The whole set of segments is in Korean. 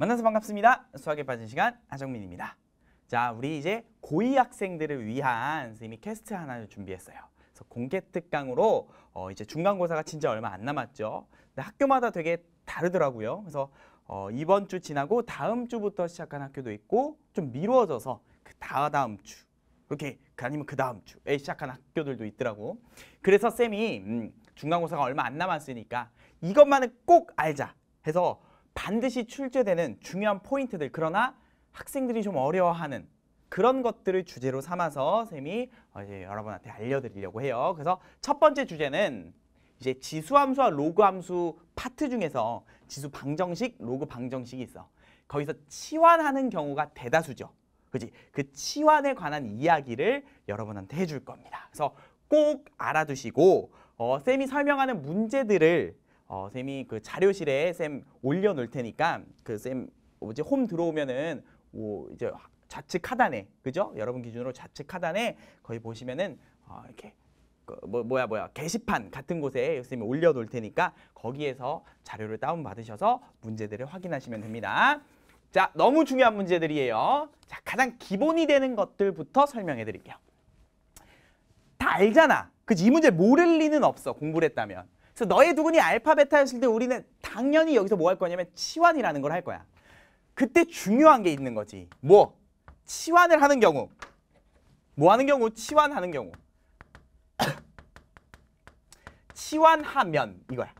만나서 반갑습니다. 수학에 빠진 시간 하정민입니다. 자, 우리 이제 고위 학생들을 위한 선생님이 캐스트 하나를 준비했어요. 그래서 공개 특강으로 어, 이제 중간고사가 진짜 얼마 안 남았죠. 근데 학교마다 되게 다르더라고요. 그래서 어, 이번 주 지나고 다음 주부터 시작한 학교도 있고 좀 미루어져서 그 다다음 주 이렇게 그 아니면 그 다음 주에 시작한 학교들도 있더라고. 그래서 쌤이 음, 중간고사가 얼마 안 남았으니까 이것만은 꼭 알자 해서 반드시 출제되는 중요한 포인트들 그러나 학생들이 좀 어려워하는 그런 것들을 주제로 삼아서 쌤이 어, 이제 여러분한테 알려드리려고 해요. 그래서 첫 번째 주제는 이제 지수함수와 로그함수 파트 중에서 지수 방정식, 로그 방정식이 있어. 거기서 치환하는 경우가 대다수죠. 그치그 치환에 관한 이야기를 여러분한테 해줄 겁니다. 그래서 꼭 알아두시고 어, 쌤이 설명하는 문제들을 어, 쌤이 그 자료실에 쌤 올려놓을 테니까 그쌤 뭐지 홈 들어오면은 오 이제 좌측 하단에 그죠? 여러분 기준으로 좌측 하단에 거의 보시면은 어, 이렇게 그, 뭐, 뭐야 뭐야 게시판 같은 곳에 선생님이 올려놓을 테니까 거기에서 자료를 다운 받으셔서 문제들을 확인하시면 됩니다. 자 너무 중요한 문제들이에요. 자 가장 기본이 되는 것들부터 설명해 드릴게요. 다 알잖아. 그지? 이 문제 모를 리는 없어 공부를 했다면. 그래서 너의 두근이 알파 베타였을 때 우리는 당연히 여기서 뭐 할 거냐면 치환이라는 걸 할 거야. 그때 중요한 게 있는 거지. 뭐? 치환을 하는 경우. 뭐 하는 경우? 치환하는 경우. 치환하면 이거야.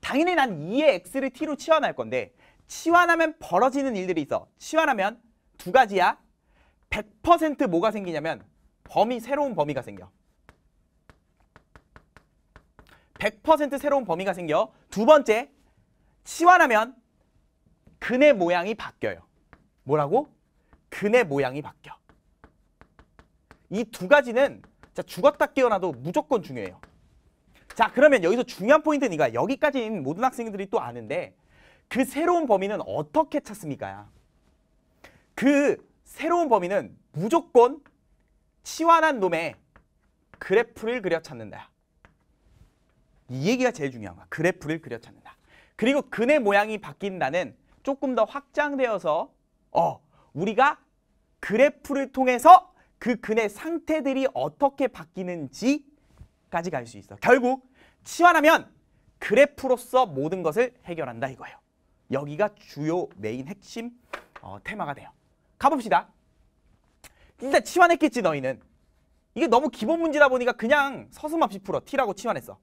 당연히 난 2의 x를 t로 치환할 건데 치환하면 벌어지는 일들이 있어. 치환하면 두 가지야. 100% 뭐가 생기냐면 범위 새로운 범위가 생겨. 100% 새로운 범위가 생겨 두 번째 치환하면 근의 모양이 바뀌어요. 뭐라고? 근의 모양이 바뀌어. 이 두 가지는 자 죽었다 깨어나도 무조건 중요해요. 자 그러면 여기서 중요한 포인트는 이거야. 여기까지는 모든 학생들이 또 아는데 그 새로운 범위는 어떻게 찾습니까? 그 새로운 범위는 무조건 치환한 놈의 그래프를 그려 찾는다. 이 얘기가 제일 중요한 거야. 그래프를 그려 찾는다. 그리고 근의 모양이 바뀐다는 조금 더 확장되어서 어 우리가 그래프를 통해서 그 근의 상태들이 어떻게 바뀌는지까지 갈 수 있어. 결국 치환하면 그래프로서 모든 것을 해결한다 이거예요. 여기가 주요 메인 핵심 어, 테마가 돼요. 가봅시다. 일단 치환했겠지 너희는. 이게 너무 기본 문제다 보니까 그냥 서슴없이 풀어. T라고 치환했어.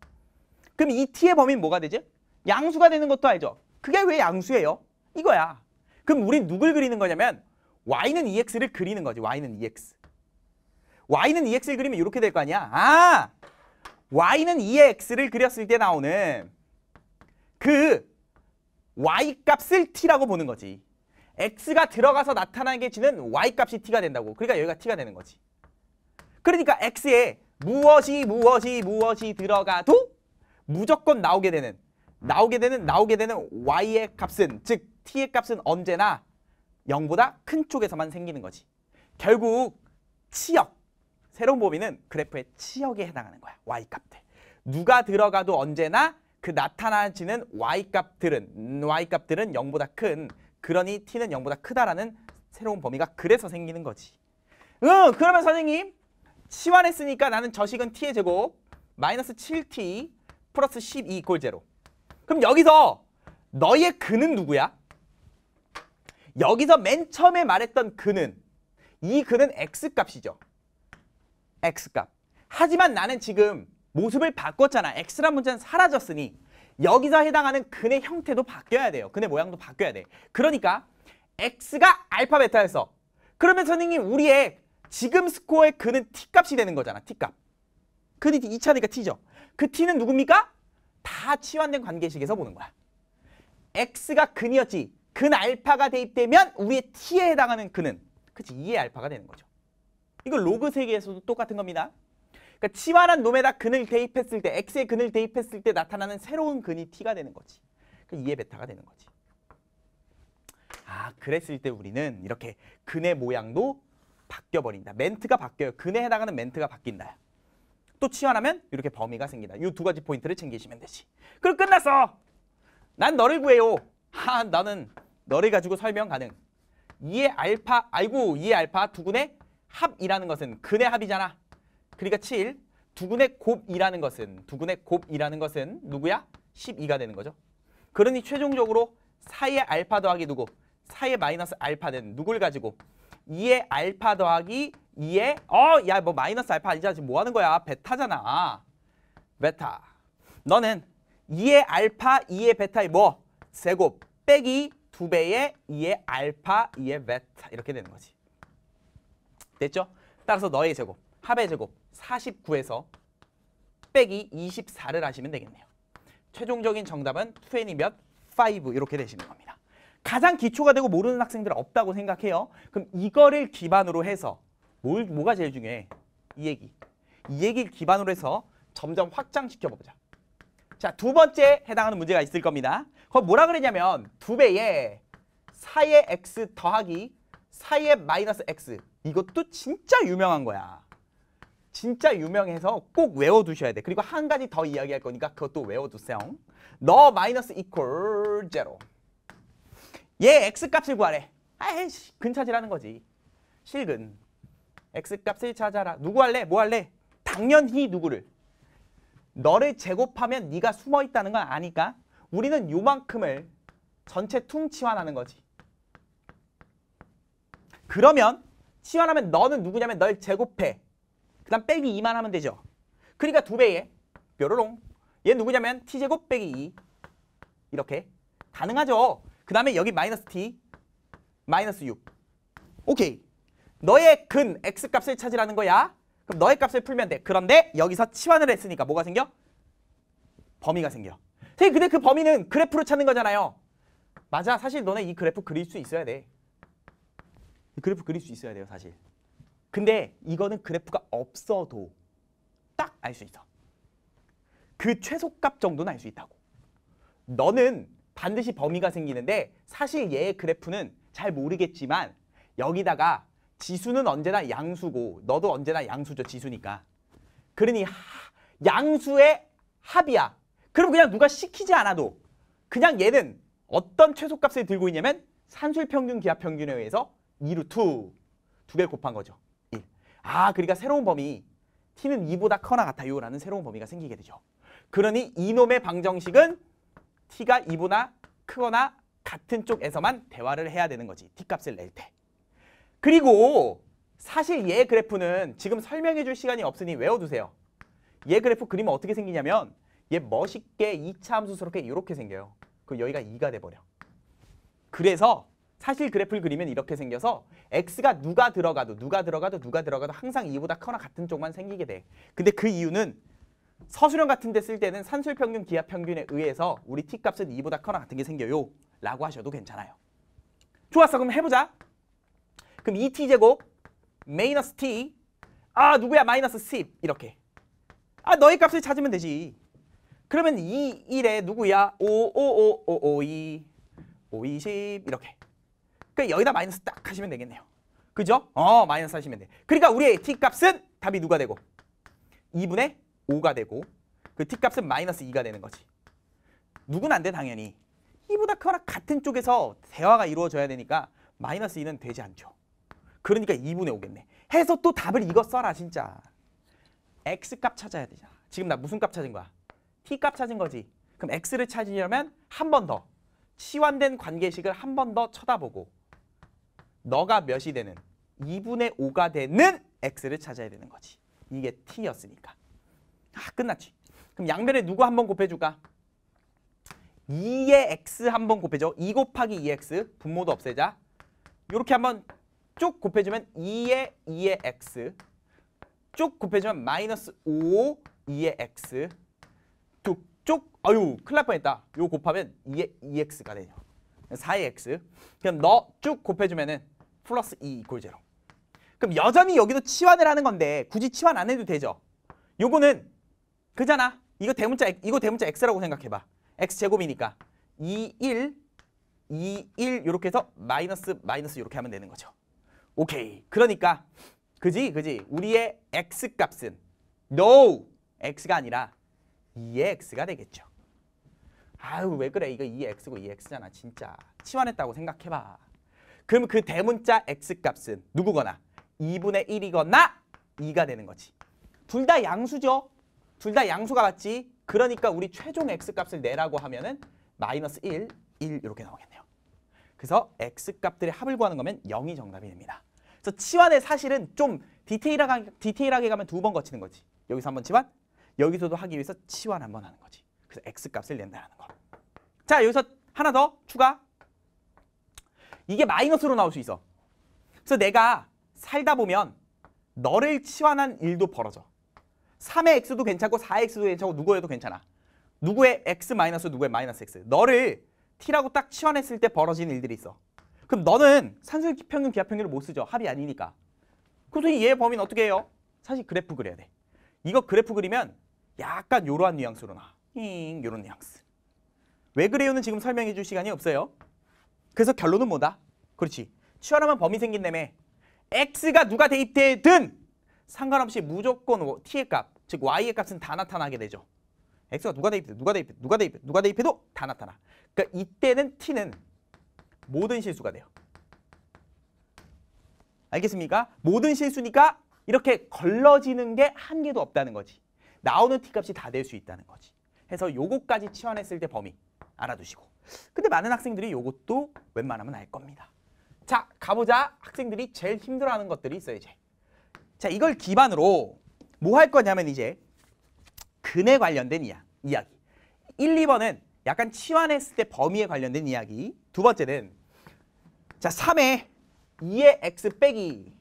그럼 이 t의 범위는 뭐가 되지? 양수가 되는 것도 알죠? 그게 왜 양수예요? 이거야. 그럼 우린 누굴 그리는 거냐면 y는 ex를 그리는 거지. y는 ex. y는 ex를 그리면 이렇게 될 거 아니야? 아! y는 ex를 그렸을 때 나오는 그 y값을 t라고 보는 거지. x가 들어가서 나타나게 지는 y값이 t가 된다고. 그러니까 여기가 t가 되는 거지. 그러니까 x에 무엇이 무엇이 무엇이 들어가도 무조건 나오게 되는 나오게 되는 나오게 되는 y의 값은 즉 t의 값은 언제나 0보다 큰 쪽에서만 생기는 거지. 결국 치역 새로운 범위는 그래프의 치역에 해당하는 거야. y 값들. 누가 들어가도 언제나 그 나타나지는 y 값들은 y 값들은 0보다 큰 그러니 t는 0보다 크다라는 새로운 범위가 그래서 생기는 거지. 응, 그러면 선생님 치환했으니까 나는 저식은 t의 제곱 마이너스 7t 플러스 12 이퀄 제로. 그럼 여기서 너의 그는 누구야? 여기서 맨 처음에 말했던 그는 이 그는 x값이죠. x값. 하지만 나는 지금 모습을 바꿨잖아. x란 문자는 사라졌으니 여기서 해당하는 그의 형태도 바뀌어야 돼요. 그의 모양도 바뀌어야 돼. 그러니까 x가 알파 베타에서 그러면 선생님 우리의 지금 스코어의 그는 t값이 되는 거잖아. t값. 근이 2차니까 t죠. 그 t는 누굽니까? 다 치환된 관계식에서 보는 거야. x가 근이었지. 근 알파가 대입되면 우리의 t에 해당하는 근은 그치 2의 알파가 되는 거죠. 이거 로그 세계에서도 똑같은 겁니다. 그러니까 치환한 놈에다 근을 대입했을 때 x의 근을 대입했을 때 나타나는 새로운 근이 t가 되는 거지. 그러니 2의 베타가 되는 거지. 아 그랬을 때 우리는 이렇게 근의 모양도 바뀌어버린다. 멘트가 바뀌어요. 근에 해당하는 멘트가 바뀐다. 또 치환하면 이렇게 범위가 생긴다. 이 두 가지 포인트를 챙기시면 되지. 그럼 끝났어. 난 너를 구해요. 하, 나는 너를 가지고 설명 가능. 2의 알파, 아이고 2의 알파 두 군의 합이라는 것은 근의 합이잖아. 그러니까 7, 두 군의 곱이라는 것은 두 군의 곱이라는 것은 누구야? 12가 되는 거죠. 그러니 최종적으로 4의 알파 더하기 누구? 4의 마이너스 알파는 누굴 가지고? 2의 알파 더하기 2에 어 야 뭐 마이너스 알파 아니잖아 지금 뭐 하는 거야 베타잖아 베타 너는 2의 알파 2의 베타의 뭐 제곱 빼기 2배의 2의 알파 2의 베타 이렇게 되는 거지 됐죠? 따라서 너의 제곱 합의 제곱 49에서 빼기 24를 하시면 되겠네요 최종적인 정답은 20몇 5 이렇게 되시는 겁니다 가장 기초가 되고 모르는 학생들 없다고 생각해요. 그럼 이거를 기반으로 해서 뭘, 뭐가 제일 중요해? 이 얘기. 이 얘기를 기반으로 해서 점점 확장시켜 보자. 자, 두 번째 해당하는 문제가 있을 겁니다. 그거 뭐라 그랬냐면 두 배에 4의 x 더하기 4의 마이너스 x. 이것도 진짜 유명한 거야. 진짜 유명해서 꼭 외워두셔야 돼. 그리고 한 가지 더 이야기할 거니까 그것도 외워두세요. 너 마이너스 이퀄 제로. 얘 x값을 구하래. 아이씨, 근차지라는 거지. 실근. x값을 찾아라. 누구 할래? 뭐 할래? 당연히 누구를. 너를 제곱하면 네가 숨어 있다는 건 아니까 우리는 요만큼을 전체 퉁 치환하는 거지. 그러면 치환하면 너는 누구냐면 널 제곱해. 그 다음 빼기 2만 하면 되죠. 그러니까 두 배에 뾰로롱. 얘 누구냐면 t제곱 빼기 2. 이렇게 가능하죠. 그 다음에 여기 마이너스 t, 마이너스 6. 오케이. 너의 근 x값을 찾으라는 거야. 그럼 너의 값을 풀면 돼. 그런데 여기서 치환을 했으니까 뭐가 생겨? 범위가 생겨. 선생님 근데 그 범위는 그래프로 찾는 거잖아요. 맞아. 사실 너네 이 그래프 그릴 수 있어야 돼. 이 그래프 그릴 수 있어야 돼요. 사실. 근데 이거는 그래프가 없어도 딱 알 수 있어. 그 최소값 정도는 알 수 있다고. 너는 반드시 범위가 생기는데 사실 얘의 그래프는 잘 모르겠지만 여기다가 지수는 언제나 양수고 너도 언제나 양수죠 지수니까. 그러니 하, 양수의 합이야. 그럼 그냥 누가 시키지 않아도 그냥 얘는 어떤 최소값을 들고 있냐면 산술평균 기하평균에 의해서 2루 2. 두개 곱한 거죠. 1. 아 그러니까 새로운 범위 t는 2보다 커나 같아요 라는 새로운 범위가 생기게 되죠. 그러니 이놈의 방정식은 t가 2보다 크거나 같은 쪽에서만 대화를 해야 되는 거지. t값을 낼 때. 그리고 사실 얘 그래프는 지금 설명해 줄 시간이 없으니 외워두세요. 얘 그래프 그림은 어떻게 생기냐면 얘 멋있게 2차 함수스럽게 이렇게 생겨요. 그 여기가 2가 돼버려. 그래서 사실 그래프를 그리면 이렇게 생겨서 x가 누가 들어가도 누가 들어가도 누가 들어가도 항상 2보다 커나 같은 쪽만 생기게 돼. 근데 그 이유는 서술형 같은 데 쓸 때는 산술 평균, 기하 평균에 의해서 우리 t값은 2보다 커나 같은 게 생겨요. 라고 하셔도 괜찮아요. 좋았어. 그럼 해보자. 그럼 2t제곱 e 마이너스 t 아 누구야 마이너스 10 이렇게 아 너의 값을 찾으면 되지 그러면 2, 1에 누구야 5, 5, 5, 5, 5, 2 5, 20 이렇게 그러니까 여기다 마이너스 딱 하시면 되겠네요 그죠? 어 마이너스 하시면 돼 그러니까 우리의 t값은 답이 누가 되고 2분의 5가 되고 그 t값은 마이너스 2가 되는 거지 누군 안 돼 당연히 이보다 크거나 같은 쪽에서 대화가 이루어져야 되니까 마이너스 2는 되지 않죠 그러니까 2분의 오겠네. 해서 또 답을 이거 써라 진짜. x값 찾아야 되잖아. 지금 나 무슨 값 찾은 거야? t값 찾은 거지. 그럼 x를 찾으려면 한 번 더. 치환된 관계식을 한 번 더 쳐다보고 너가 몇이 되는 2분의 5가 되는 x를 찾아야 되는 거지. 이게 t였으니까. 아, 끝났지. 그럼 양변에 누구 한 번 곱해줄까? 2의 x 한 번 곱해줘. 2 곱하기 2x 분모도 없애자. 이렇게 한번 쭉 곱해주면 2의 2의 x 쭉 곱해주면 마이너스 5 2의 x 쭉쭉 아유 클일 날 뻔했다 요 곱하면 2의 2x가 되죠 4의 x 그럼 너 쭉 곱해주면은 플러스 2 이퀄 제로 그럼 여전히 여기도 치환을 하는 건데 굳이 치환 안 해도 되죠 요거는 그잖아 이거 대문자 이거 대문자 x라고 생각해봐 x 제곱이니까 2 1 2 1 이렇게 해서 마이너스 마이너스 이렇게 하면 되는 거죠 오케이. 그러니까 그지 그지 우리의 x값은 no x가 아니라 2x가 되겠죠. 아유 왜 그래 이거 2x고 2x잖아 진짜 치환했다고 생각해봐. 그럼 그 대문자 x값은 누구거나 2분의 1이거나 2가 되는 거지. 둘 다 양수죠. 둘 다 양수가 맞지. 그러니까 우리 최종 x값을 내라고 하면 은 마이너스 1, 1 이렇게 나오겠네. 그래서 x 값들의 합을 구하는 거면 0이 정답이 됩니다. 그래서 치환의 사실은 좀 디테일하게, 디테일하게 가면 두 번 거치는 거지. 여기서 한 번 치환, 여기서도 하기 위해서 치환 한 번 하는 거지. 그래서 x 값을 낸다는 거. 자, 여기서 하나 더 추가. 이게 마이너스로 나올 수 있어. 그래서 내가 살다 보면 너를 치환한 일도 벌어져. 3의 x도 괜찮고 4의 x도 괜찮고 누구에도 괜찮아. 누구의 x 마이너스 누구의 마이너스 x. 너를 T라고 딱 치환했을 때벌어진 일들이 있어. 그럼 너는 산술 평균 기하 평균을 못 쓰죠. 합이 아니니까. 그래서 얘 범위는 어떻게 해요? 사실 그래프 그려야 돼. 이거 그래프 그리면 약간 요러한 뉘앙스로 나. 힝 요런 뉘앙스. 왜 그래요는 지금 설명해 줄 시간이 없어요. 그래서 결론은 뭐다? 그렇지. 치열하면 범위 생긴다며. 음 X가 누가 대입되든 상관없이 무조건 뭐 T의 값, 즉 Y의 값은 다 나타나게 되죠. x가 누가 대입해도 누가 대입해도 누가 대입해도 누가 대입해도 다 나타나. 그러니까 이때는 t는 모든 실수가 돼요. 알겠습니까? 모든 실수니까 이렇게 걸러지는 게 한 개도 없다는 거지. 나오는 t값이 다 될 수 있다는 거지. 해서 요거까지 치환했을 때 범위 알아두시고. 근데 많은 학생들이 요것도 웬만하면 알 겁니다. 자, 가보자. 학생들이 제일 힘들어하는 것들이 있어요, 이제. 자, 이걸 기반으로 뭐 할 거냐면 이제 근에 관련된 이야, 기 1, 2번은 약간 치환했을 때 범위에 관련된 이야기. 두 번째는 자 3의 2의 x 빼기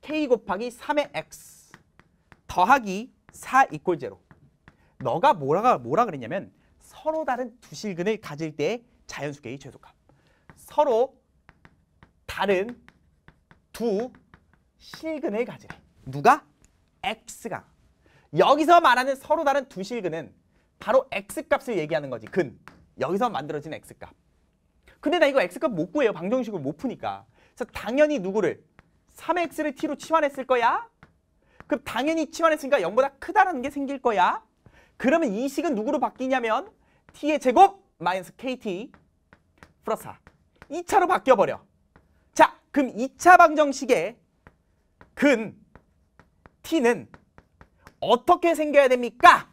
k 곱하기 3의 x 더하기 4 이꼴 제로. 너가 뭐라, 뭐라 그랬냐면 서로 다른 두 실근을 가질 때 자연수계의 최소값. 서로 다른 두 실근을 가지래. 누가? x가. 여기서 말하는 서로 다른 두 실근은 바로 x값을 얘기하는 거지. 근. 여기서 만들어진 x값. 근데 나 이거 x값 못 구해요. 방정식을 못 푸니까. 그래서 당연히 누구를? 3x를 t로 치환했을 거야. 그럼 당연히 치환했으니까 0보다 크다는게 생길 거야. 그러면 이 식은 누구로 바뀌냐면 t의 제곱 마이너스 kt 플러스 4. 2차로 바뀌어버려. 자, 그럼 2차 방정식의 근 t는 어떻게 생겨야 됩니까?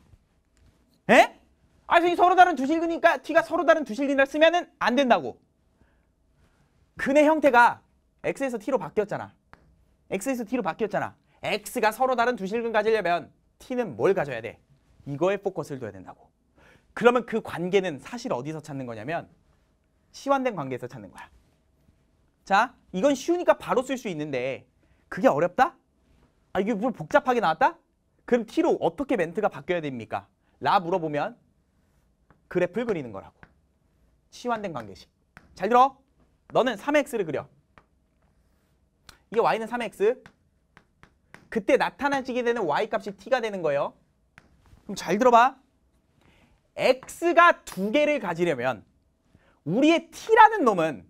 에? 아, 선생님 서로 다른 두 실근이니까 t가 서로 다른 두 실근이라 쓰면은 안 된다고. 근의 형태가 x에서 t로 바뀌었잖아. x에서 t로 바뀌었잖아. x가 서로 다른 두 실근 가지려면 t는 뭘 가져야 돼? 이거에 포커스를 둬야 된다고. 그러면 그 관계는 사실 어디서 찾는 거냐면 시환된 관계에서 찾는 거야. 자, 이건 쉬우니까 바로 쓸 수 있는데 그게 어렵다? 아, 이게 뭘 복잡하게 나왔다? 그럼 T로 어떻게 멘트가 바뀌어야 됩니까? 라 물어보면 그래프를 그리는 거라고. 치환된 관계식. 잘 들어. 너는 3x를 그려. 이게 y는 3x. 그때 나타나지게 되는 y값이 t가 되는 거예요. 그럼 잘 들어봐. x가 두 개를 가지려면 우리의 t라는 놈은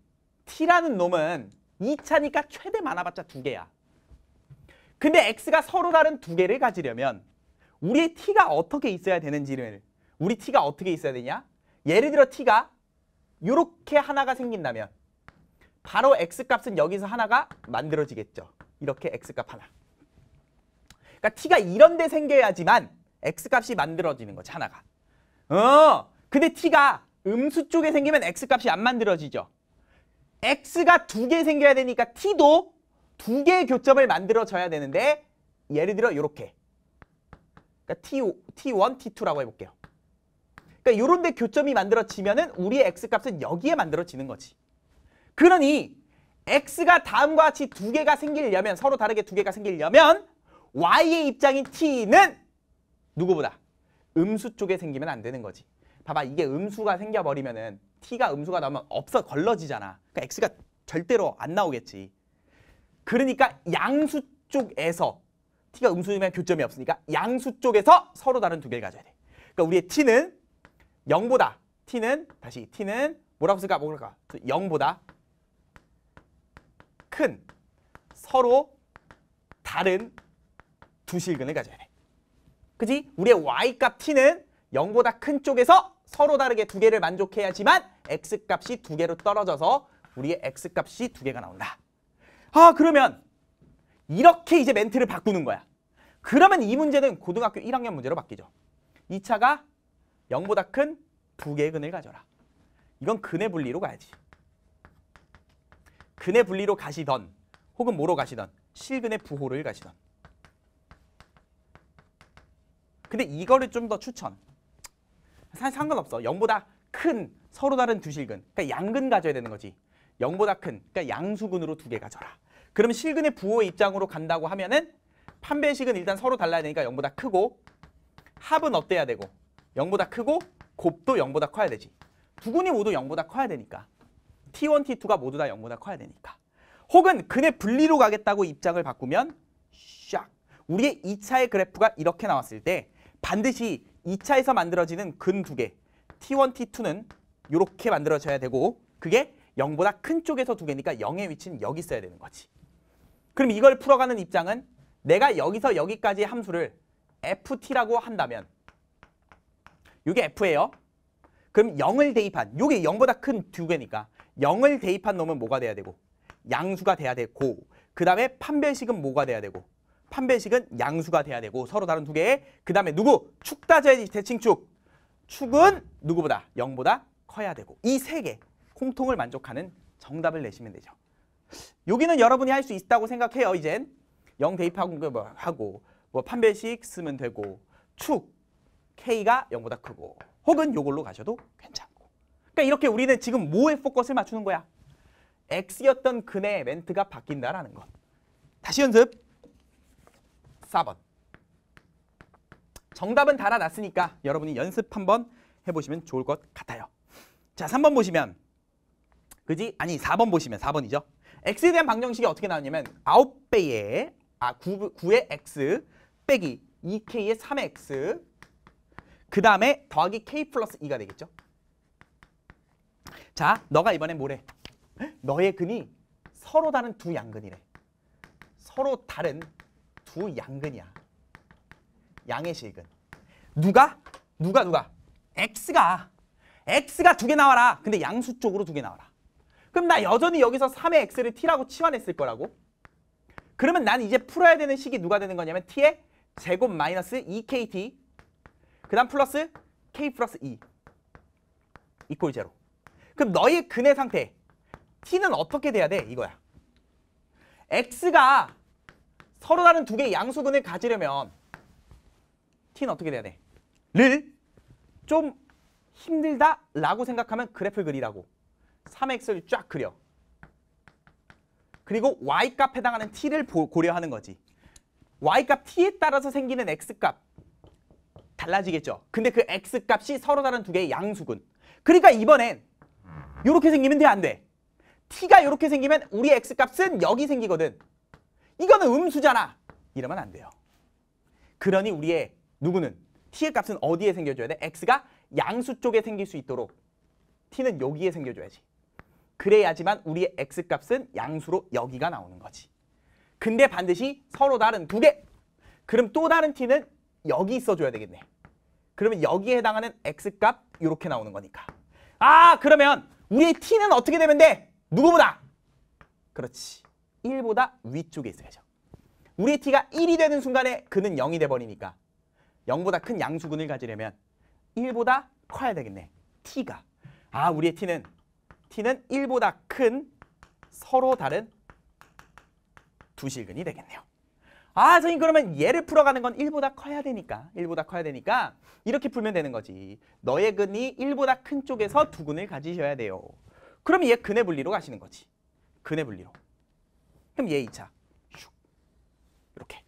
t라는 놈은 2차니까 최대 많아봤자 두 개야. 근데 x가 서로 다른 두 개를 가지려면 우리의 t가 어떻게 있어야 되는지를 우리 t가 어떻게 있어야 되냐? 예를 들어 t가 이렇게 하나가 생긴다면 바로 x값은 여기서 하나가 만들어지겠죠. 이렇게 x값 하나. 그러니까 t가 이런 데 생겨야지만 x값이 만들어지는 거지, 하나가. 어, 근데 t가 음수 쪽에 생기면 x값이 안 만들어지죠. x가 두 개 생겨야 되니까 t도 두 개의 교점을 만들어줘야 되는데 예를 들어 이렇게 그러니까 T1, T2라고 해볼게요. 그러니까 이런 데 교점이 만들어지면은 우리의 x값은 여기에 만들어지는 거지. 그러니 x가 다음과 같이 두 개가 생기려면 서로 다르게 두 개가 생기려면 y의 입장인 t는 누구보다 음수 쪽에 생기면 안 되는 거지. 봐봐 이게 음수가 생겨버리면은 t가 음수가 나오면 없어 걸러지잖아. 그러니까 x가 절대로 안 나오겠지. 그러니까 양수 쪽에서 t가 음수이면 교점이 없으니까 양수 쪽에서 서로 다른 두 개를 가져야 돼. 그러니까 우리의 t는 0보다 t는 다시 t는 뭐라고 쓸까? 뭐랄까? 0보다 그 큰 서로 다른 두 실근을 가져야 돼. 그지? 우리의 y값 t는 0보다 큰 쪽에서 서로 다르게 두 개를 만족해야지만 x값이 두 개로 떨어져서 우리의 x값이 두 개가 나온다. 아 그러면 이렇게 이제 멘트를 바꾸는 거야. 그러면 이 문제는 고등학교 1학년 문제로 바뀌죠. 2차가 0보다 큰 두 개의 근을 가져라. 이건 근의 분리로 가야지. 근의 분리로 가시던 혹은 뭐로 가시던 실근의 부호를 가시던 근데 이거를 좀 더 추천. 사실 상관없어. 0보다 큰 서로 다른 두 실근. 그러니까 양근 가져야 되는 거지. 0보다 큰, 그러니까 양수근으로 두 개 가져라. 그럼 실근의 부호의 입장으로 간다고 하면은 판별식은 일단 서로 달라야 되니까 0보다 크고 합은 어때야 되고 0보다 크고 곱도 0보다 커야 되지. 두근이 모두 0보다 커야 되니까. T1, T2가 모두 다 0보다 커야 되니까. 혹은 근의 분리로 가겠다고 입장을 바꾸면 샥 우리의 2차의 그래프가 이렇게 나왔을 때 반드시 2차에서 만들어지는 근 두 개 T1, T2는 이렇게 만들어져야 되고 그게 영보다큰 쪽에서 두 개니까 영의 위치는 여기 있어야 되는 거지. 그럼 이걸 풀어가는 입장은 내가 여기서 여기까지 함수를 ft라고 한다면 이게 f예요. 그럼 0을 대입한, 이게 0보다 큰 두 개니까 0을 대입한 놈은 뭐가 돼야 되고 양수가 돼야 되고 그 다음에 판별식은 뭐가 돼야 되고 판별식은 양수가 돼야 되고 서로 다른 두 개의 그 다음에 누구? 축다져야지 대칭축. 축은 누구보다 0보다 커야 되고 이 세 개. 홍통을 만족하는 정답을 내시면 되죠. 여기는 여러분이 할 수 있다고 생각해요. 이젠 영 대입하고 그 뭐 하고 뭐 판별식 쓰면 되고 축 K가 0보다 크고 혹은 요걸로 가셔도 괜찮고 그러니까 이렇게 우리는 지금 뭐에 포커스를 맞추는 거야? X였던 근의 멘트가 바뀐다라는 것 다시 연습 4번 정답은 달아놨으니까 여러분이 연습 한번 해보시면 좋을 것 같아요 자 3번 보시면 그지? 아니 4번 보시면 4번이죠. x에 대한 방정식이 어떻게 나왔냐면 9배의 아 9, 9의 x 빼기 2k의 3x 그 다음에 더하기 k 플러스 2가 되겠죠. 자, 너가 이번엔 뭐래? 너의 근이 서로 다른 두 양근이래. 서로 다른 두 양근이야. 양의 실근. 누가? 누가 누가? x가 x가 두 개 나와라. 근데 양수 쪽으로 두 개 나와라. 그럼 나 여전히 여기서 3의 x를 t라고 치환했을 거라고. 그러면 난 이제 풀어야 되는 식이 누가 되는 거냐면 t의 제곱 마이너스 2kt 그 다음 플러스 k 플러스 2 이꼴 제로. 그럼 너의 근의 상태 t는 어떻게 돼야 돼? 이거야. x가 서로 다른 두 개의 양수근을 가지려면 t는 어떻게 돼야 돼? 를 좀 힘들다라고 생각하면 그래프를 그리라고. 3x를 쫙 그려. 그리고 y값 에 해당하는 t를 고려하는 거지. y값 t에 따라서 생기는 x값 달라지겠죠. 근데 그 x값이 서로 다른 두 개의 양수군. 그러니까 이번엔 이렇게 생기면 돼, 안 돼? t가 이렇게 생기면 우리 x값은 여기 생기거든. 이거는 음수잖아. 이러면 안 돼요. 그러니 우리의 누구는 t의 값은 어디에 생겨줘야 돼? x가 양수 쪽에 생길 수 있도록 t는 여기에 생겨줘야지. 그래야지만 우리의 x값은 양수로 여기가 나오는 거지. 근데 반드시 서로 다른 두 개. 그럼 또 다른 t는 여기 있어줘야 되겠네. 그러면 여기에 해당하는 x값 이렇게 나오는 거니까. 아 그러면 우리의 t는 어떻게 되면 돼? 누구보다? 그렇지. 1보다 위쪽에 있어야죠. 우리의 t가 1이 되는 순간에 그는 0이 돼버리니까 0보다 큰 양수군을 가지려면 1보다 커야 되겠네. t가. 아 우리의 t는 t는 1보다 큰 서로 다른 두 실근이 되겠네요. 아, 선생님 그러면 얘를 풀어가는 건 1보다 커야 되니까 1보다 커야 되니까 이렇게 풀면 되는 거지. 너의 근이 1보다 큰 쪽에서 두 근을 가지셔야 돼요. 그럼 얘 근의 분리로 가시는 거지. 근의 분리로. 그럼 얘 2차. 슉. 이렇게.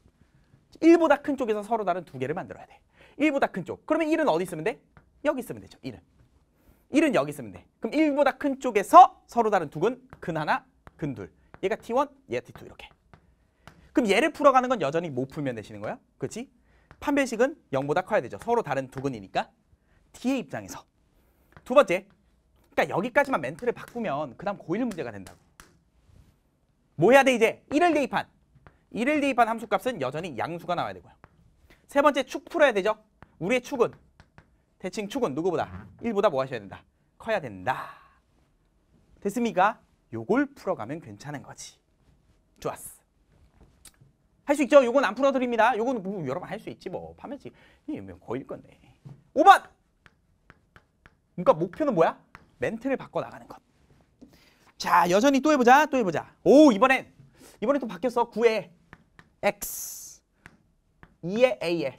1보다 큰 쪽에서 서로 다른 두 개를 만들어야 돼. 1보다 큰 쪽. 그러면 1은 어디 있으면 돼? 여기 있으면 되죠. 1은. 1은 여기 있으면 돼. 그럼 1보다 큰 쪽에서 서로 다른 두 근, 근 하나, 근 둘. 얘가 T1, 얘 T2 이렇게. 그럼 얘를 풀어가는 건 여전히 못 풀면 되시는 거야. 그렇지? 판별식은 0보다 커야 되죠. 서로 다른 두근이니까. T의 입장에서. 두 번째. 그러니까 여기까지만 멘트를 바꾸면 그 다음 고1 문제가 된다고. 뭐 해야 돼 이제? 1을 대입한. 1을 대입한 함수값은 여전히 양수가 나와야 되고요. 세 번째 축 풀어야 되죠. 우리의 축은 대칭 축은 누구보다 1보다 뭐 하셔야 된다? 커야 된다. 됐습니까? 요걸 풀어가면 괜찮은 거지. 좋았어. 할 수 있죠? 요건 안 풀어드립니다. 요건 뭐, 여러분 할 수 있지 뭐. 파면지 이면 거일 건데. 5번! 그러니까 목표는 뭐야? 멘트를 바꿔나가는 것. 자, 여전히 또 해보자, 또 해보자. 오, 이번엔! 이번엔 또 바뀌었어. 9에 X, 2에 A에,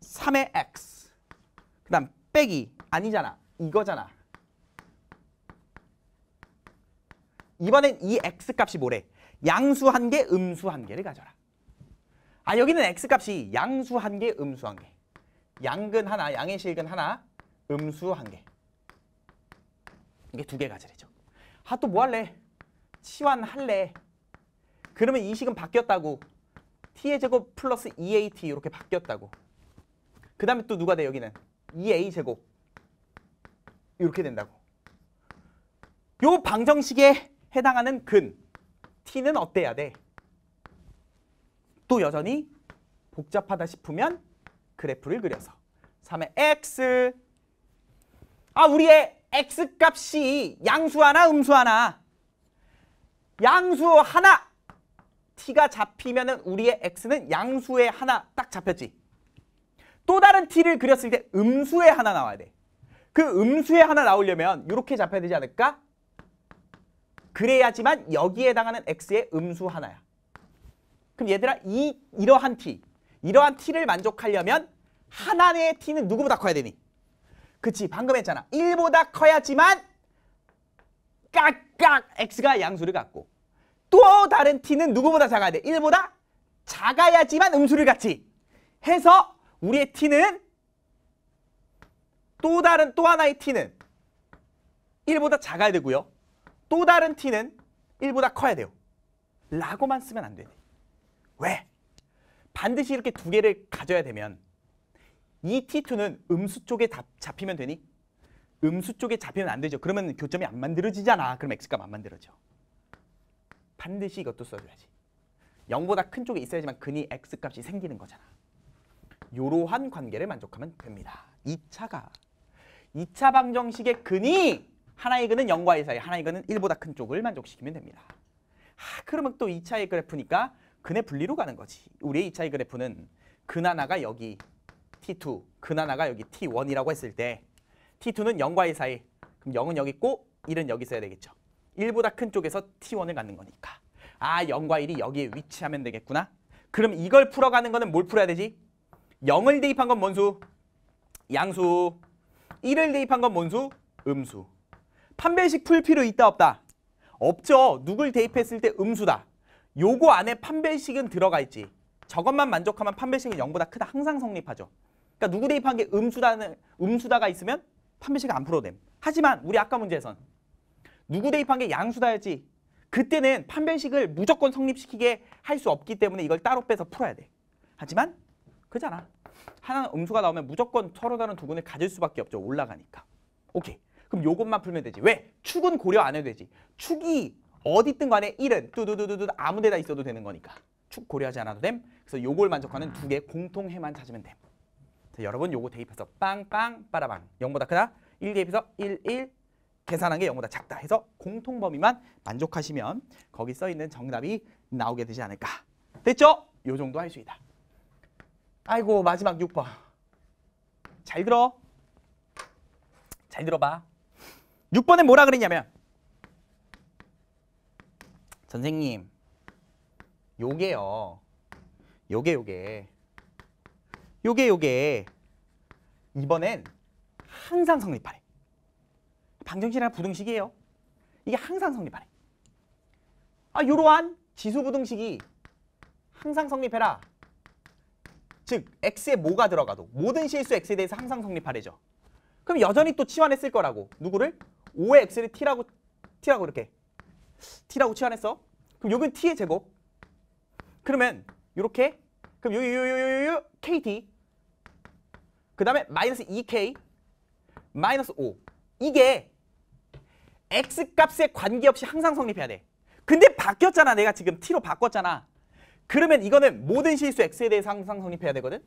3에 X, 그 다음 빼기 아니잖아. 이거잖아. 이번엔 이 x값이 뭐래? 양수 한 개, 음수 한 개를 가져라. 아 여기는 x값이 양수 한 개, 음수 한 개. 양근 하나, 양의 실근 하나, 음수 한 개. 이게 두 개 가지래죠. 아 또 뭐 할래? 치환 할래. 그러면 이 식은 바뀌었다고. t의 제곱 플러스 2at 이렇게 바뀌었다고. 그 다음에 또 누가 돼 여기는? 2a 제곱 이렇게 된다고. 이 방정식에 해당하는 근 t는 어때야 돼? 또 여전히 복잡하다 싶으면 그래프를 그려서 3의 x 아 우리의 x값이 양수 하나 음수 하나 양수 하나 t가 잡히면 은 우리의 x는 양수의 하나 딱 잡혔지 또 다른 T를 그렸을 때 음수에 하나 나와야 돼. 그 음수에 하나 나오려면 이렇게 잡혀야 되지 않을까? 그래야지만 여기에 해당하는 X의 음수 하나야. 그럼 얘들아 이 이러한 T, 이러한 T를 만족하려면 하나의 내 T는 누구보다 커야 되니? 그치 방금 했잖아. 1보다 커야지만 깍깍 X가 양수를 갖고 또 다른 T는 누구보다 작아야 돼? 1보다 작아야지만 음수를 같이 해서 우리의 t는 또 다른 또 하나의 t는 1보다 작아야 되고요. 또 다른 t는 1보다 커야 돼요. 라고만 쓰면 안 되니. 왜? 반드시 이렇게 두 개를 가져야 되면 이 t2는 음수 쪽에 잡히면 되니? 음수 쪽에 잡히면 안 되죠. 그러면 교점이 안 만들어지잖아. 그럼 x값 안 만들어져. 반드시 이것도 써줘야지. 0보다 큰 쪽에 있어야지만 근이 x값이 생기는 거잖아. 이러한 관계를 만족하면 됩니다. 2차가 2차 방정식의 근이 하나의 근은 0과 1 사이, 하나의 근은 1보다 큰 쪽을 만족시키면 됩니다. 하, 그러면 또 2차의 그래프니까 근의 분리로 가는 거지. 우리의 2차의 그래프는 근 하나가 여기 T2, 근 하나가 여기 T1이라고 했을 때 T2는 0과 1 사이, 그럼 0은 여기 있고 1은 여기 있어야 되겠죠. 1보다 큰 쪽에서 T1을 갖는 거니까. 아, 0과 1이 여기에 위치하면 되겠구나. 그럼 이걸 풀어가는 거는 뭘 풀어야 되지? 0을 대입한 건 뭔수? 양수. 1을 대입한 건 뭔수? 음수. 판별식 풀 필요 있다 없다? 없죠. 누굴 대입했을 때 음수다. 요거 안에 판별식은 들어가 있지. 저것만 만족하면 판별식은 0보다 크다. 항상 성립하죠. 그러니까 누구 대입한 게 음수다는 음수다가 있으면 판별식 안 풀어됨. 하지만 우리 아까 문제에선 누구 대입한 게 양수다였지. 그때는 판별식을 무조건 성립시키게 할 수 없기 때문에 이걸 따로 빼서 풀어야 돼. 하지만 그잖아. 하나는 음수가 나오면 무조건 서로 다른 두근을 가질 수밖에 없죠. 올라가니까. 오케이. 그럼 요것만 풀면 되지. 왜? 축은 고려 안 해도 되지. 축이 어디 있든 간에 1은 뚜두두두두 아무 데나 있어도 되는 거니까. 축 고려하지 않아도 됨. 그래서 요걸 만족하는 두 개 공통해만 찾으면 됨. 자, 여러분 요거 대입해서 빵빵 빠라방. 0보다 크다. 1 대입해서 1, 1 계산한 게 0보다 작다 해서 공통 범위만 만족하시면 거기 써 있는 정답이 나오게 되지 않을까. 됐죠? 요 정도 할 수 있다. 아이고 마지막 6번. 잘 들어. 잘 들어봐. 6번에 뭐라 그랬냐면 선생님 요게요. 요게 요게 요게 요게 이번엔 항상 성립하래. 방정식이랑 부등식이에요. 이게 항상 성립하래. 아, 요러한 지수 부등식이 항상 성립해라. 즉 x에 뭐가 들어가도 모든 실수 x에 대해서 항상 성립하래죠. 그럼 여전히 또 치환했을 거라고. 누구를? 5의 x를 t라고 t라고 이렇게 t라고 치환했어. 그럼 여긴 t의 제곱. 그러면 이렇게 그럼 요요요 요요 kt 그다음에 마이너스 2k e 마이너스 5 이게 x 값에 관계없이 항상 성립해야 돼. 근데 바뀌었잖아. 내가 지금 t로 바꿨잖아. 그러면 이거는 모든 실수 x에 대해서 항상 성립해야 되거든.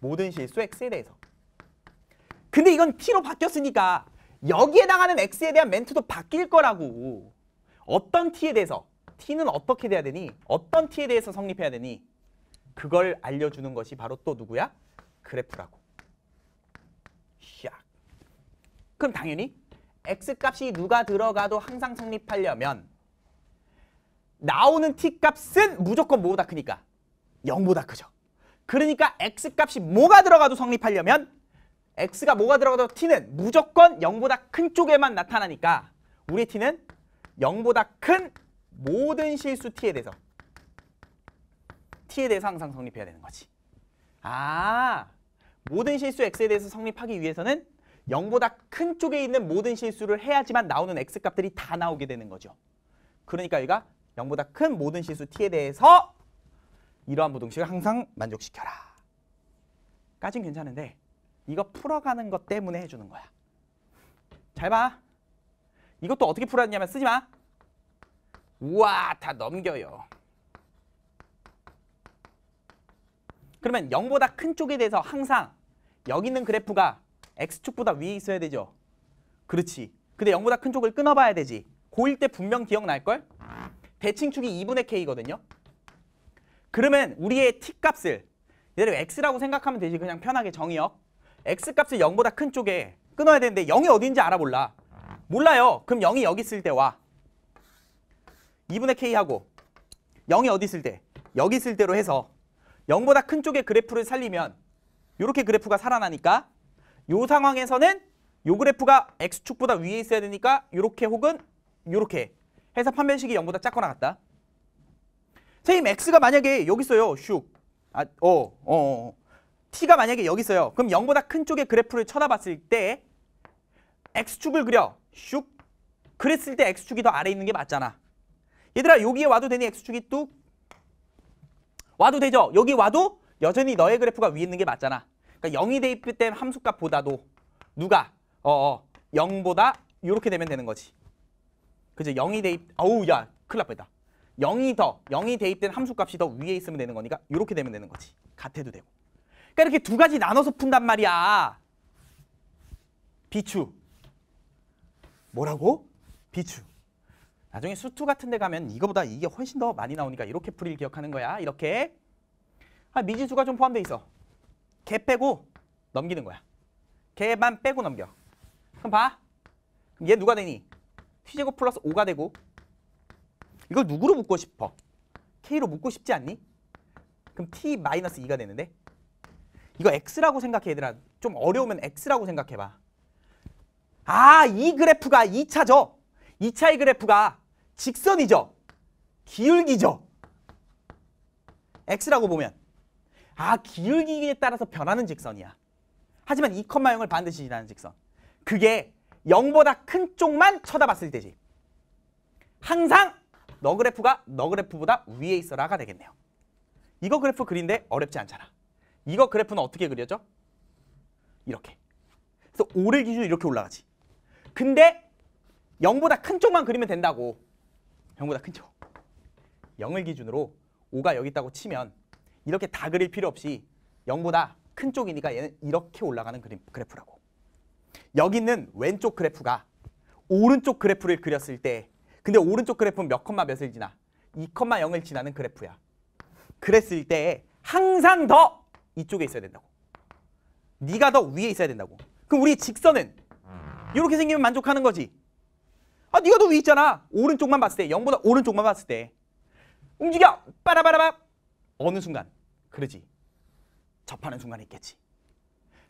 모든 실수 x에 대해서. 근데 이건 t로 바뀌었으니까 여기에 해당하는 x에 대한 멘트도 바뀔 거라고. 어떤 t에 대해서, t는 어떻게 돼야 되니? 어떤 t에 대해서 성립해야 되니? 그걸 알려주는 것이 바로 또 누구야? 그래프라고. 샥. 그럼 당연히 x값이 누가 들어가도 항상 성립하려면 나오는 t값은 무조건 뭐보다 크니까 0보다 크죠. 그러니까 x값이 뭐가 들어가도 성립하려면 x가 뭐가 들어가도 t는 무조건 0보다 큰 쪽에만 나타나니까 우리 t는 0보다 큰 모든 실수 t에 대해서 t에 대해서 항상 성립해야 되는 거지. 아, 모든 실수 x에 대해서 성립하기 위해서는 0보다 큰 쪽에 있는 모든 실수를 해야지만 나오는 x값들이 다 나오게 되는 거죠. 그러니까 여기가 영보다큰 모든 실수 t에 대해서 이러한 부동식을 항상 만족시켜라. 까진 괜찮은데 이거 풀어가는 것 때문에 해주는 거야. 잘 봐. 이것도 어떻게 풀어야 되냐면 쓰지 마. 우와 다 넘겨요. 그러면 0보다 큰 쪽에 대해서 항상 여기 있는 그래프가 x축보다 위에 있어야 되죠. 그렇지. 근데 0보다 큰 쪽을 끊어봐야 되지. 고1 때 분명 기억날걸? 대칭축이 2분의 k거든요. 그러면 우리의 t값을 얘를 x라고 생각하면 되지 그냥 편하게 정의역. x값을 0보다 큰 쪽에 끊어야 되는데 0이 어딘지 알아 몰라. 몰라요. 그럼 0이 여기 있을 때 와. 2분의 k하고 0이 어디 있을 때? 여기 있을 때로 해서 0보다 큰쪽에 그래프를 살리면 이렇게 그래프가 살아나니까 이 상황에서는 이 그래프가 x축보다 위에 있어야 되니까 이렇게 혹은 이렇게 해서 판매식이 0보다 작거나 같다. 선생님 x가 만약에 여기 있어요. 슉. 아, 어, 어, 어. 어. t가 만약에 여기 있어요. 그럼 0보다 큰 쪽의 그래프를 쳐다봤을 때 x축을 그려. 슉. 그랬을 때 x축이 더 아래에 있는 게 맞잖아. 얘들아 여기에 와도 되니 x축이 뚝 와도 되죠. 여기 와도 여전히 너의 그래프가 위에 있는 게 맞잖아. 그러니까 0이 대입을때 함수값보다도 누가 어, 어 0보다 이렇게 되면 되는 거지. 그지? 0이 대입, 어우, 야, 큰일 났다. 0이 더, 0이 대입된 함수 값이 더 위에 있으면 되는 거니까 이렇게 되면 되는 거지. 같아도 되고. 그러니까 이렇게 두 가지 나눠서 푼단 말이야. 비추. 뭐라고? 비추. 나중에 수투 같은 데 가면 이거보다 이게 훨씬 더 많이 나오니까 이렇게 풀이를 기억하는 거야. 이렇게. 아, 미지수가 좀 포함돼 있어. 개 빼고 넘기는 거야. 개만 빼고 넘겨. 그럼 봐. 그럼 얘 누가 되니? t제곱 플러스 5가 되고 이걸 누구로 묶고 싶어? k로 묶고 싶지 않니? 그럼 t 마이너스 2가 되는데 이거 x라고 생각해 얘들아 좀 어려우면 x라고 생각해봐 아 이 그래프가 2차죠 2차의 그래프가 직선이죠 기울기죠 x라고 보면 아 기울기에 따라서 변하는 직선이야 하지만 2,0을 반드시 지나는 직선 그게 영보다큰 쪽만 쳐다봤을 때지. 항상 너그래프가 너그래프보다 위에 있어라가 되겠네요. 이거 그래프 그린데 어렵지 않잖아. 이거 그래프는 어떻게 그려져? 이렇게. 그래서 오를 기준 이렇게 올라가지. 근데 0보다 큰 쪽만 그리면 된다고. 0보다 큰 쪽. 0을 기준으로 5가 여기 있다고 치면 이렇게 다 그릴 필요 없이 0보다 큰 쪽이니까 얘는 이렇게 올라가는 그림, 그래프라고. 여기 있는 왼쪽 그래프가 오른쪽 그래프를 그렸을 때 근데 오른쪽 그래프는 몇 컴마 몇을 지나? 2,0을 지나는 그래프야. 그랬을 때 항상 더 이쪽에 있어야 된다고. 네가 더 위에 있어야 된다고. 그럼 우리 직선은 이렇게 생기면 만족하는 거지. 아 네가 더 위에 있잖아. 오른쪽만 봤을 때 0보다 오른쪽만 봤을 때 움직여 빠라바라바 어느 순간 그러지 접하는 순간이 있겠지.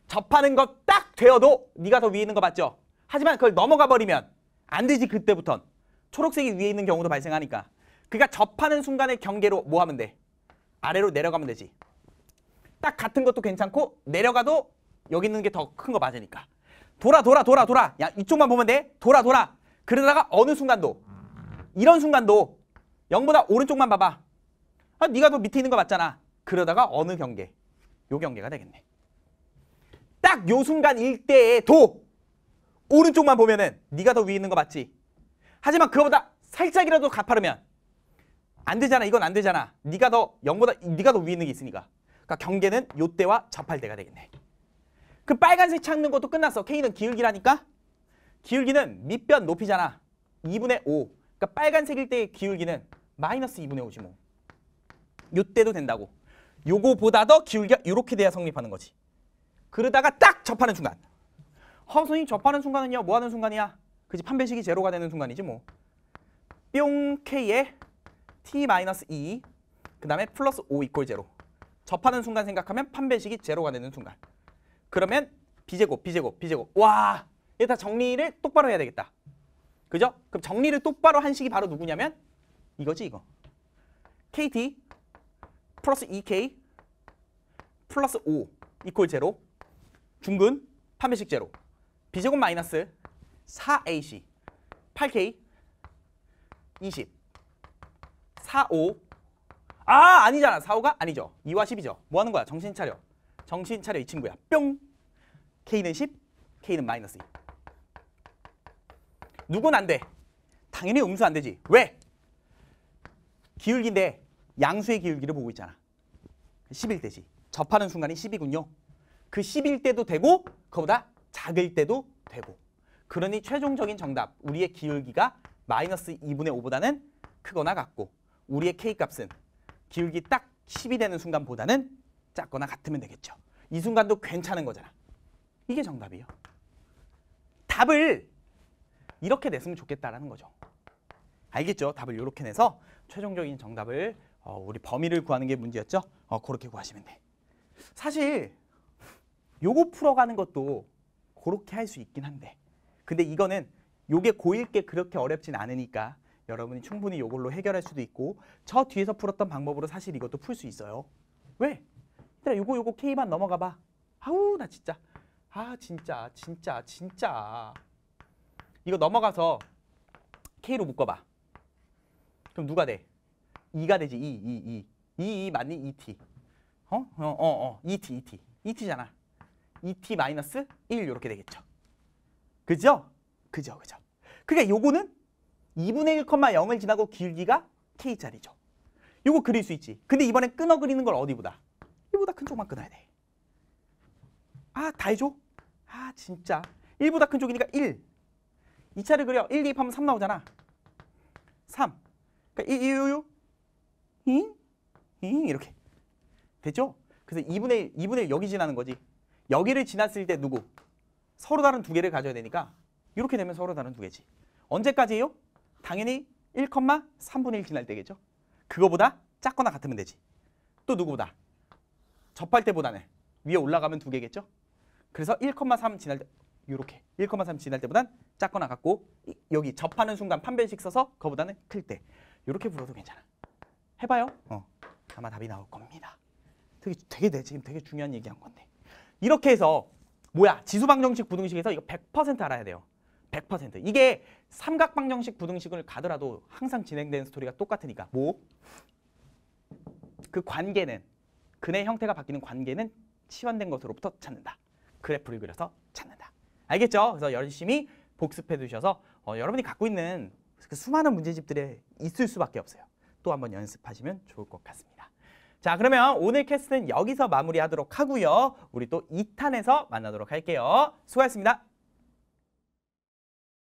접하는 거 딱 되어도 네가 더 위에 있는 거 맞죠? 하지만 그걸 넘어가 버리면 안 되지 그때부턴 초록색이 위에 있는 경우도 발생하니까 그가 접하는 순간의 경계로 뭐 하면 돼? 아래로 내려가면 되지 딱 같은 것도 괜찮고 내려가도 여기 있는 게 더 큰 거 맞으니까 돌아 돌아 돌아 돌아 야 이쪽만 보면 돼 돌아 돌아 그러다가 어느 순간도 이런 순간도 0보다 오른쪽만 봐봐 아, 네가 더 밑에 있는 거 맞잖아 그러다가 어느 경계 요 경계가 되겠네 딱요 순간 일대에도 오른쪽만 보면은 네가 더 위에 있는 거 맞지? 하지만 그거보다 살짝이라도 가파르면 안 되잖아. 이건 안 되잖아. 네가 더 0보다 네가 더 위에 있는 게 있으니까. 그러니까 경계는 요때와 접할때가 되겠네. 그 빨간색 찾는 것도 끝났어. K는 기울기라니까. 기울기는 밑변 높이잖아. 2분의 5. 그러니까 빨간색일 때의 기울기는 마이너스 2분의 5지 뭐. 요때도 된다고. 요거보다 더 기울기가 이렇게 돼야 성립하는 거지. 그러다가 딱 접하는 순간. 허선이 접하는 순간은요. 뭐 하는 순간이야? 그지 판배식이 제로가 되는 순간이지 뭐. 뿅 K에 t 마이너스 e, 그 다음에 플러스 5 이퀄 제로. 접하는 순간 생각하면 판배식이 제로가 되는 순간. 그러면 B제곱, B제곱, B제곱. 와, 일다 정리를 똑바로 해야 되겠다. 그죠? 그럼 정리를 똑바로 한 식이 바로 누구냐면 이거지 이거. KT 플러스 2K e 플러스 5 이퀄 제로 중근 판매식 제로 비제곱 마이너스 4ac 8k 20 45 아 아니잖아 45가 아니죠 2와 10이죠 뭐 하는 거야 정신 차려 정신 차려 이 친구야 뿅 k는 10 k는 마이너스 2 누군 안돼 당연히 음수 안 되지 왜 기울기인데 양수의 기울기를 보고 있잖아 11대지 접하는 순간이 10이군요 그 10일 때도 되고 그보다 작을 때도 되고 그러니 최종적인 정답 우리의 기울기가 마이너스 2분의 5보다는 크거나 같고 우리의 K값은 기울기 딱 10이 되는 순간보다는 작거나 같으면 되겠죠. 이 순간도 괜찮은 거잖아. 이게 정답이에요. 답을 이렇게 냈으면 좋겠다라는 거죠. 알겠죠? 답을 이렇게 내서 최종적인 정답을 어, 우리 범위를 구하는 게 문제였죠? 어, 그렇게 구하시면 돼. 사실 요거 풀어가는 것도 그렇게 할 수 있긴 한데 근데 이거는 요게 고일게 그렇게 어렵진 않으니까 여러분이 충분히 요걸로 해결할 수도 있고 저 뒤에서 풀었던 방법으로 사실 이것도 풀 수 있어요. 왜? 얘들아 요거 요거 K만 넘어가 봐. 아우 나 진짜 아 진짜 진짜 진짜 이거 넘어가서 K로 묶어봐. 그럼 누가 돼? 2가 되지 2, 2, 2. 2, 2 맞니? 2T. 어? 어, 어, 어. 2T, 2T. 2T잖아. 2t 마이너스 1 이렇게 되겠죠. 그죠? 그죠, 그죠. 그러니까 요거는 2분의 1,0을 지나고 길기가 k 짜리죠 요거 그릴 수 있지. 근데 이번에 끊어 그리는 걸 어디보다? 1보다큰 쪽만 끊어야 돼. 아, 다 해줘? 아, 진짜. 1보다 큰 쪽이니까 1. 2차를 그려. 1 2입하면3 나오잖아. 3. 그러니까 1, 2, 6, 6. 잉? 잉? 이렇게. 됐죠? 그래서 2분의 1, 2분의 1 여기 지나는 거지. 여기를 지났을 때 누구? 서로 다른 두 개를 가져야 되니까 이렇게 되면 서로 다른 두 개지. 언제까지예요? 당연히 1,3분의 1 지날 때겠죠. 그거보다 작거나 같으면 되지. 또 누구보다? 접할 때보다는 위에 올라가면 두 개겠죠. 그래서 1,3 지날 때 이렇게 1,3 지날 때보단 작거나 같고 여기 접하는 순간 판별식 써서 그거보다는 클 때 이렇게 불어도 괜찮아. 해봐요. 어, 아마 답이 나올 겁니다. 되게 되게 내 지금 되게 중요한 얘기한 건데. 이렇게 해서 뭐야 지수방정식 부등식에서 이거 100% 알아야 돼요. 100% 이게 삼각방정식 부등식을 가더라도 항상 진행되는 스토리가 똑같으니까 뭐? 그 관계는 근의 형태가 바뀌는 관계는 치환된 것으로부터 찾는다. 그래프를 그려서 찾는다. 알겠죠? 그래서 열심히 복습해 두셔서 어, 여러분이 갖고 있는 그 수많은 문제집들에 있을 수밖에 없어요. 또 한번 연습하시면 좋을 것 같습니다. 자 그러면 오늘 캐스트는 여기서 마무리하도록 하고요. 우리 또 2탄에서 만나도록 할게요. 수고하셨습니다.